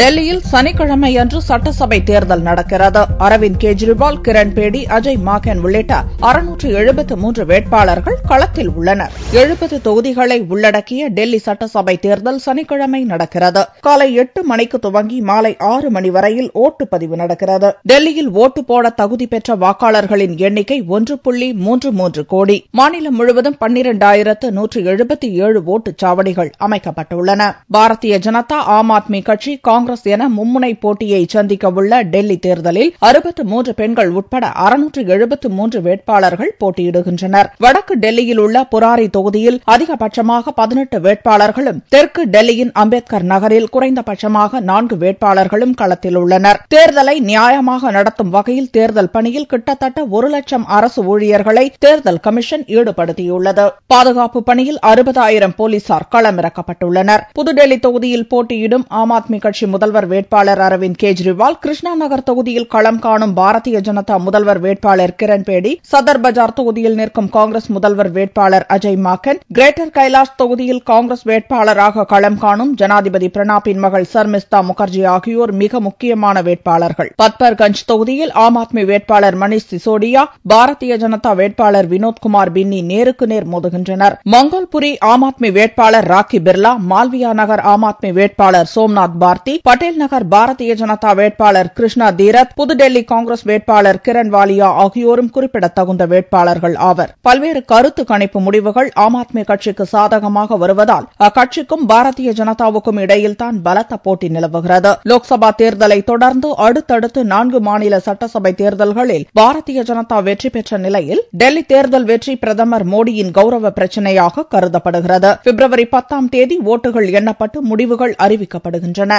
டெல்லியில் சனிக்கிழமை அன்று சட்டசபை தேர்தல் நடக்கிறது அரவிந்த் கெஜ்ரிவால் கிரண் பேடி அஜய் மாகன் உள்ளிட்ட அறுநூற்று எழுபத்து மூன்று வேட்பாளர்கள் களத்தில் உள்ளனர் எழுபது தொகுதிகளை உள்ளடக்கிய டெல்லி சட்டசபை தேர்தல் சனிக்கிழமை நடக்கிறது காலை எட்டு மணிக்கு துவங்கி மாலை ஆறு மணி வரையில் ஓட்டுப்பதிவு நடக்கிறது டெல்லியில் ஓட்டு போட தகுதி பெற்ற வாக்காளர்களின் எண்ணிக்கை ஒன்று புள்ளி மூன்று மூன்று கோடி மாநிலம் முழுவதும் பன்னிரண்டாயிரத்து நூற்று எழுபத்தி ஏழு ஓட்டுச்சாவடிகள் அமைக்கப்பட்டுள்ளன பாரதிய ஜனதா ஆம் ஆத்மி கட்சி காங்கிரஸ் காங்கிரஸ் என மும்முனை போட்டியை சந்திக்க உள்ள டெல்லி தேர்தலில் அறுபத்து மூன்று பெண்கள் உட்பட அறுநூற்று எழுபத்து மூன்று வேட்பாளர்கள் போட்டியிடுகின்றனர் வடக்கு டெல்லியில் உள்ள புராரி தொகுதியில் அதிகபட்சமாக பதினெட்டு வேட்பாளர்களும் தெற்கு டெல்லியின் அம்பேத்கர் நகரில் குறைந்தபட்சமாக நான்கு வேட்பாளர்களும் களத்தில் உள்ளனர் தேர்தலை நியாயமாக நடத்தும் வகையில் தேர்தல் பணியில் கிட்டத்தட்ட ஒரு லட்சம் அரசு ஊழியர்களை தேர்தல் கமிஷன் ஈடுபடுத்தியுள்ளது பாதுகாப்பு பணியில் அறுபதாயிரம் போலீசார் களமிறக்கப்பட்டுள்ளனர் புதுடெல்லி தொகுதியில் போட்டியிடும் ஆம் ஆத்மி கட்சி முதல்வர் வேட்பாளர் அரவிந்த் கெஜ்ரிவால் கிருஷ்ணா நகர் தொகுதியில் களம் காணும் பாரதிய ஜனதா முதல்வர் வேட்பாளர் கிரண்பேடி சதர் பஜார் தொகுதியில் நிற்கும் காங்கிரஸ் முதல்வர் வேட்பாளர் அஜய் மாக்கன் கிரேட்டர் கைலாஷ் தொகுதியில் காங்கிரஸ் வேட்பாளராக களம் காணும் ஜனாதிபதி பிரணாப்பின் மகள் சர்மிஸ்தா முகர்ஜி ஆகியோர் மிக முக்கியமான வேட்பாளர்கள் பத்பர்கஞ்ச் தொகுதியில் ஆம் ஆத்மி வேட்பாளர் மணிஷ் சிசோடியா பாரதிய ஜனதா வேட்பாளர் வினோத்குமார் பின்னி நேருக்கு நேர் மோதுகின்றனர் மங்கோல்புரி ஆம் ஆத்மி வேட்பாளர் ராக்கி பிர்லா மால்வியா நகர் ஆம் ஆத்மி வேட்பாளர் சோம்நாத் பார்த்தி பட்டேல் நகர் பாரதிய ஜனதா வேட்பாளர் கிருஷ்ணா தீரத் புதுடெல்லி காங்கிரஸ் வேட்பாளர் கிரண் வாலியா ஆகியோரும் குறிப்பிடத்தகுந்த வேட்பாளர்கள் ஆவர் பல்வேறு கருத்து கணிப்பு முடிவுகள் ஆம் ஆத்மி கட்சிக்கு சாதகமாக வருவதால் அக்கட்சிக்கும் பாரதிய ஜனதாவுக்கும் இடையில்தான் பலத்த போட்டி நிலவுகிறது லோக்சபா தேர்தலை தொடர்ந்து அடுத்தடுத்து நான்கு மாநில சட்டசபை தேர்தல்களில் பாரதிய ஜனதா வெற்றி பெற்ற நிலையில் டெல்லி தேர்தல் வெற்றி பிரதமர் மோடியின் கௌரவ பிரச்சினையாக கருதப்படுகிறது பிப்ரவரி பத்தாம் தேதி ஓட்டுகள் எண்ணப்பட்டு முடிவுகள் அறிவிக்கப்படுகின்றன